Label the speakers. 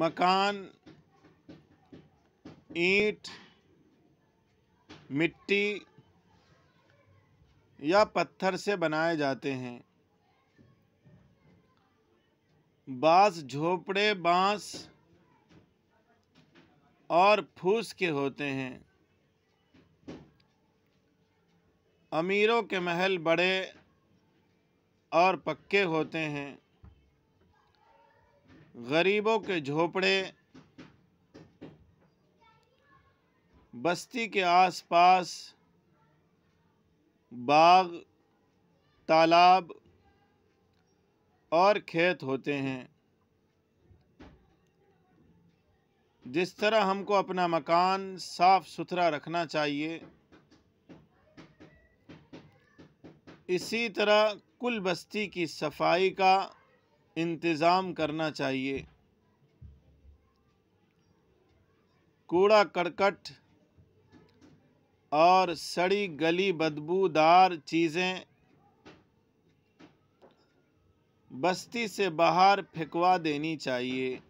Speaker 1: मकान ईंट मिट्टी या पत्थर से बनाए जाते हैं बांस झोपड़े बांस और फूस के होते हैं अमीरों के महल बड़े और पक्के होते हैं गरीबों के झोपड़े बस्ती के आसपास बाग तालाब और खेत होते हैं जिस तरह हमको अपना मकान साफ सुथरा रखना चाहिए इसी तरह कुल बस्ती की सफाई का इंतज़ाम करना चाहिए कूड़ा करकट और सड़ी गली बदबूदार चीज़ें बस्ती से बाहर फेंकवा देनी चाहिए